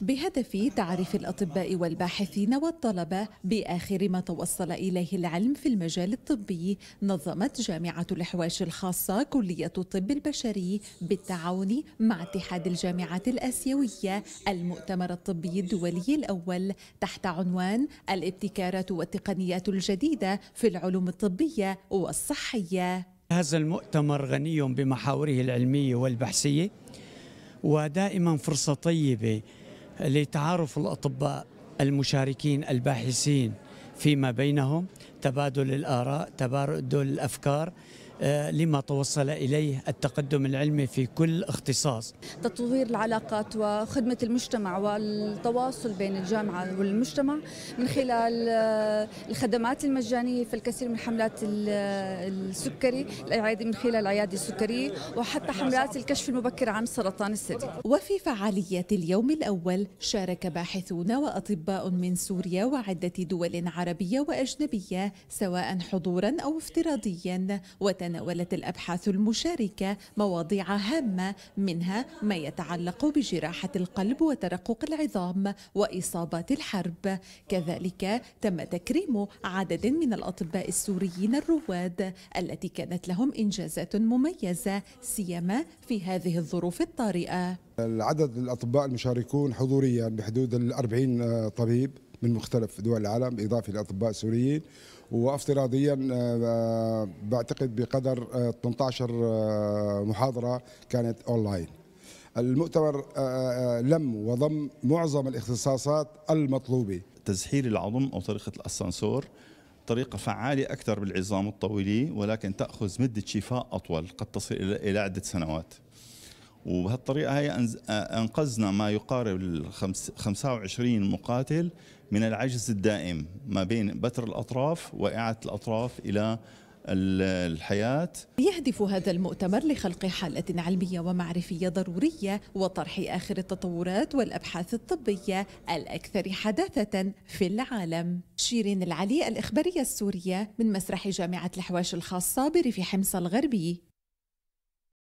بهدف تعريف الأطباء والباحثين والطلبة بآخر ما توصل إليه العلم في المجال الطبي نظمت جامعة الإحواش الخاصة كلية الطب البشري بالتعاون مع اتحاد الجامعات الآسيوية المؤتمر الطبي الدولي الأول تحت عنوان الابتكارات والتقنيات الجديدة في العلوم الطبية والصحية هذا المؤتمر غني بمحاوره العلمية والبحثية ودائما فرصة طيبة لتعارف الأطباء المشاركين الباحثين فيما بينهم تبادل الآراء تبادل الأفكار آه، لما توصل إليه التقدم العلمي في كل اختصاص تطوير العلاقات وخدمة المجتمع والتواصل بين الجامعة والمجتمع من خلال آه، الخدمات المجانية في الكثير من حملات آه، السكري من خلال العيادة السكرية وحتى حملات الكشف المبكر عن سرطان الثدي وفي فعاليات اليوم الأول شارك باحثون وأطباء من سوريا وعدة دول عربية وأجنبية سواء حضورا أو افتراضيا وت تناولت الأبحاث المشاركة مواضيع هامة منها ما يتعلق بجراحة القلب وترقق العظام وإصابات الحرب كذلك تم تكريم عدد من الأطباء السوريين الرواد التي كانت لهم إنجازات مميزة سيما في هذه الظروف الطارئة العدد الأطباء المشاركون حضوريا بحدود الأربعين طبيب من مختلف دول العالم إضافة لأطباء سوريين وافتراضيا آه، آه، بعتقد بقدر 18 آه، محاضرة كانت أونلاين المؤتمر لم وضم معظم الاختصاصات المطلوبة تزحيل العظم أو طريقة الأسانسور طريقة فعالة أكثر بالعظام الطويلة ولكن تأخذ مدة شفاء أطول قد تصل إلى عدة سنوات وبهالطريقة هي أنقذنا ما يقارب 25 مقاتل من العجز الدائم ما بين بتر الأطراف وإعادة الأطراف إلى الحياة يهدف هذا المؤتمر لخلق حالة علمية ومعرفية ضرورية وطرح آخر التطورات والأبحاث الطبية الأكثر حداثة في العالم شيرين العلي الإخبارية السورية من مسرح جامعة الحواش الخاصة بريف حمص الغربي